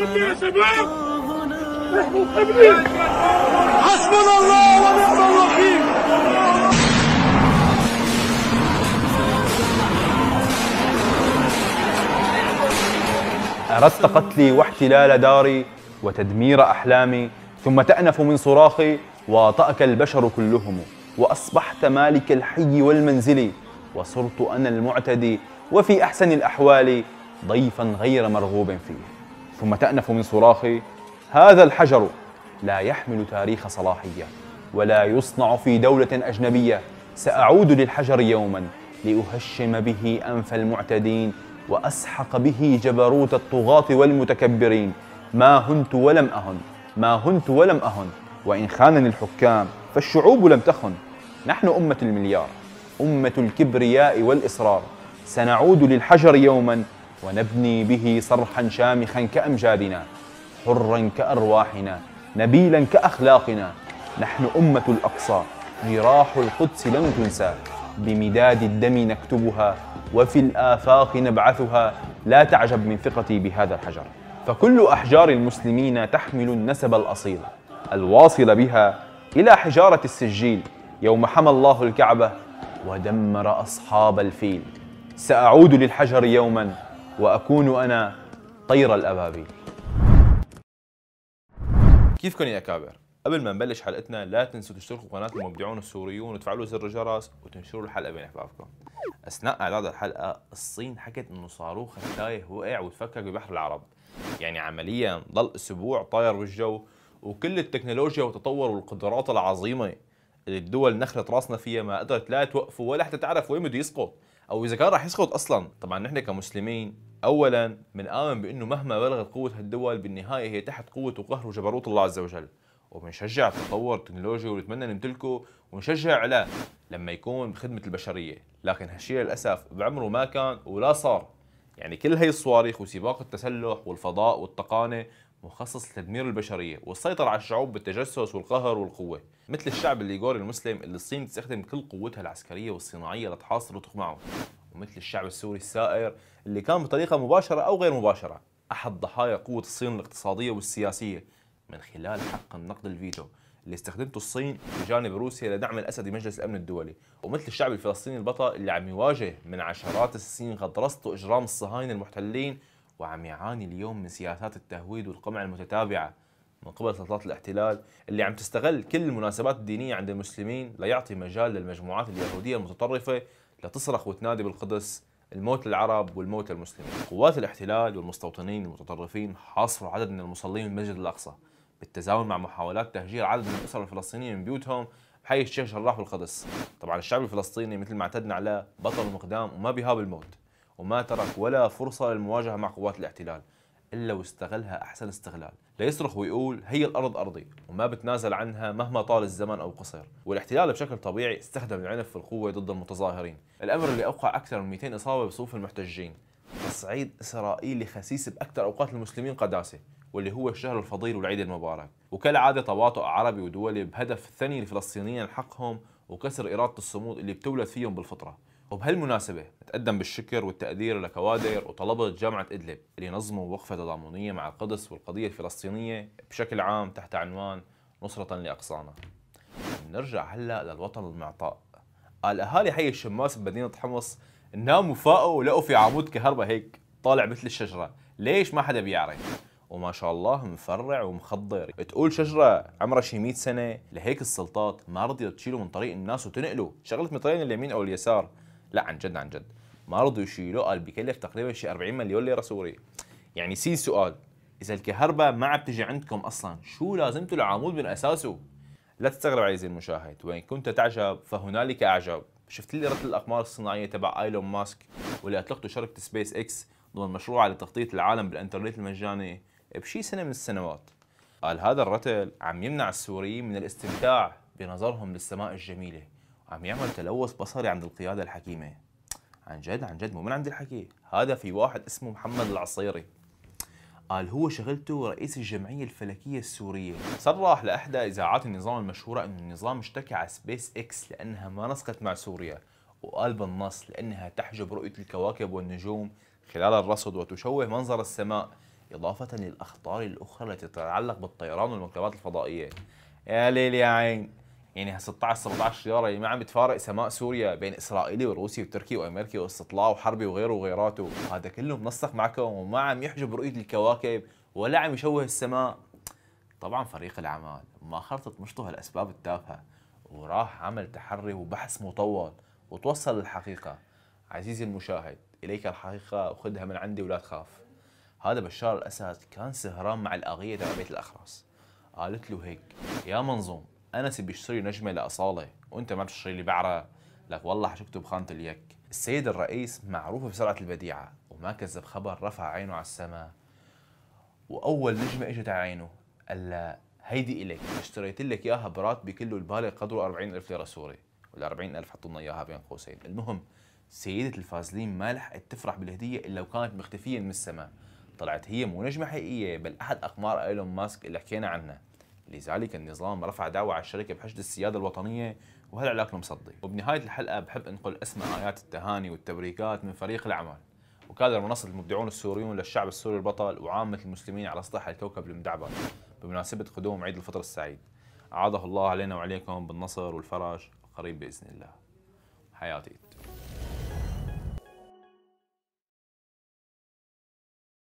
حسبنا يا شباب حسبنا الله ونعم الوكيل أردت قتلي واحتلال داري وتدمير أحلامي ثم تأنف من صراخي واطأك البشر كلهم وأصبحت مالك الحي والمنزل وصرت أنا المعتدي وفي أحسن الأحوال ضيفا غير مرغوب فيه ثم تأنف من صراخي هذا الحجر لا يحمل تاريخ صلاحية ولا يصنع في دولة أجنبية سأعود للحجر يوما لأهشم به أنف المعتدين وأسحق به جبروت الطغاة والمتكبرين ما هنت ولم أهن ما هنت ولم أهن وإن خانني الحكام فالشعوب لم تخن نحن أمة المليار أمة الكبرياء والإصرار سنعود للحجر يوما ونبني به صرحا شامخا كأمجادنا حرا كأرواحنا نبيلا كأخلاقنا نحن أمة الأقصى جراح القدس لن تنسى بمداد الدم نكتبها وفي الآفاق نبعثها لا تعجب من ثقتي بهذا الحجر فكل أحجار المسلمين تحمل النسب الأصيل الواصل بها إلى حجارة السجيل يوم حمى الله الكعبة ودمر أصحاب الفيل سأعود للحجر يوماً وأكون أنا طير الأبابيل كيفكم يا أكابر؟ قبل ما نبلش حلقتنا لا تنسوا تشتركوا بقناة المبدعون السوريون وتفعلوا زر الجرس وتنشروا الحلقة بين أحبابكم أثناء إعداد الحلقة الصين حكت إنه صاروخ تايه وقع وتفكك ببحر العرب يعني عمليا ضل أسبوع طاير بالجو وكل التكنولوجيا والتطور والقدرات العظيمة اللي الدول نخلت راسنا فيها ما قدرت لا توقفه ولا حتى تعرف وين بده يسقط او اذا كان راح يسقط اصلا طبعا نحن كمسلمين اولا من امن بانه مهما بلغت قوه هالدول بالنهايه هي تحت قوه وقهر وجبروت الله عز وجل وبنشجع تطور التكنولوجي ونتمنى نمتلكه ونشجع على لما يكون بخدمه البشريه لكن هالشيء للاسف بعمره ما كان ولا صار يعني كل هي الصواريخ وسباق التسلح والفضاء والتقانه مخصص لتدمير البشريه والسيطره على الشعوب بالتجسس والقهر والقوه مثل الشعب الليغوري المسلم اللي الصين تستخدم كل قوتها العسكريه والصناعيه لتحاصره وتقمعه ومثل الشعب السوري السائر اللي كان بطريقة مباشرة أو غير مباشرة أحد ضحايا قوة الصين الاقتصادية والسياسية من خلال حق النقد الفيتو اللي استخدمته الصين بجانب روسيا لدعم الأسد بمجلس الأمن الدولي ومثل الشعب الفلسطيني البطل اللي عم يواجه من عشرات السنين غطرسة وإجرام الصهاينة المحتلين وعم يعاني اليوم من سياسات التهويد والقمع المتتابعة من قبل سلطات الاحتلال اللي عم تستغل كل المناسبات الدينية عند المسلمين ليعطي مجال للمجموعات اليهودية المتطرفة لتصرخ وتنادي بالقدس الموت للعرب والموت للمسلمين قوات الاحتلال والمستوطنين المتطرفين حاصروا عدد من المصلين بالمسجد الأقصى بالتزامن مع محاولات تهجير عدد من الأسر الفلسطينية من بيوتهم بحي الشيخ جراح بالقدس طبعا الشعب الفلسطيني مثل ما اعتدنا عليه بطل مقدام وما بيهاب الموت وما ترك ولا فرصة للمواجهة مع قوات الاحتلال إلا واستغلها أحسن استغلال ليصرخ ويقول هي الأرض أرضي وما بتنازل عنها مهما طال الزمن أو قصر والاحتلال بشكل طبيعي استخدم العنف في القوة ضد المتظاهرين الأمر اللي أوقع أكثر من 200 إصابة بصفوف المحتجين تصعيد إسرائيلي خسيس بأكثر أوقات المسلمين قداسة واللي هو الشهر الفضيل والعيد المبارك وكالعادة تواطؤ عربي ودولي بهدف ثني الفلسطينيين حقهم وكسر إرادة الصمود اللي بتولد فيهم بالفطرة وبهالمناسبة تقدم بالشكر والتقدير لكوادر وطلبة جامعة إدلب اللي نظموا وقفة تضامنية مع القدس والقضية الفلسطينية بشكل عام تحت عنوان نصرة لأقصانا نرجع هلأ للوطن المعطاء قال أهالي حي الشماس بمدينة حمص ناموا فاقوا ولقوا في عمود كهرباء هيك طالع مثل الشجرة ليش ما حدا بيعرف وما شاء الله مفرع ومخضر تقول شجرة عمرها شي 100 سنة لهيك السلطات ما رضيت تشيله من طريق الناس وتنقله شغلت من طريق اليمين أو اليسار لا عن جد عن جد ما رضوا يشيلوه قال بكلف تقريبا شيء 40 مليون ليره سوريه يعني سي سؤال اذا الكهرباء ما عم تجي عندكم اصلا شو لازمته العمود من اساسه لا تستغرب عزيزي المشاهد وان كنت تعجب فهنالك اعجب شفت لي رتل الاقمار الصناعيه تبع ايلون ماسك واللي اطلقته شركه سبيس اكس ضمن مشروعها لتغطيه العالم بالانترنت المجاني بشي سنه من السنوات قال هذا الرتل عم يمنع السوريين من الاستمتاع بنظرهم للسماء الجميله عم يعمل تلوث بصري عند القياده الحكيمه عن جد عن جد مو من عند الحكي هذا في واحد اسمه محمد العصيري قال هو شغلته رئيس الجمعيه الفلكيه السوريه صرح لاحدى اذاعات النظام المشهوره انه النظام اشتكى على سبيس اكس لانها ما نسقت مع سوريا وقال بالنص لانها تحجب رؤيه الكواكب والنجوم خلال الرصد وتشوه منظر السماء إضافة للأخطار الأخرى التي تتعلق بالطيران والمركبات الفضائية يا ليل يا عين يعني 16 17 سياره ما عم بتفارق سماء سوريا بين اسرائيلي وروسي وتركي وامريكي واستطلاع وحربي وغيره وغيراته هذا كله منسق معكم وما عم يحجب رؤيه الكواكب ولا عم يشوه السماء طبعا فريق العمل ما خرطت مشطه هالاسباب التافهه وراح عمل تحري وبحث مطول وتوصل للحقيقه عزيزي المشاهد اليك الحقيقه وخذها من عندي ولا تخاف هذا بشار الاسد كان سهران مع الاغيه تبع بيت الاخرس قالت له هيك يا منظوم انس بيشتري نجمه لاصاله وانت ما بتشتري لي بعرة لك والله حشكته بخانه اليك السيد الرئيس معروف بسرعه البديعه وما كذب خبر رفع عينه على السماء واول نجمه اجت على عينه قال لها هيدي الك اشتريت لك اياها براتبي كله البالغ قدره 40000 ليره سوري وال 40000 حطوا لنا اياها بين قوسين المهم سيدة الفازلين ما لحقت تفرح بالهدية إلا وكانت مختفية من السماء طلعت هي مو نجمة حقيقية بل أحد أقمار إيلون ماسك اللي حكينا عنها لذلك النظام رفع دعوى على الشركة بحشد السيادة الوطنية علاقة مصدي وبنهاية الحلقة بحب أنقل أسماء آيات التهاني والتبريكات من فريق العمل وكادر منصة المبدعون السوريون للشعب السوري البطل وعامة المسلمين على سطح الكوكب المدعبر بمناسبة قدوم عيد الفطر السعيد أعاده الله علينا وعليكم بالنصر والفرج قريب بإذن الله حياتي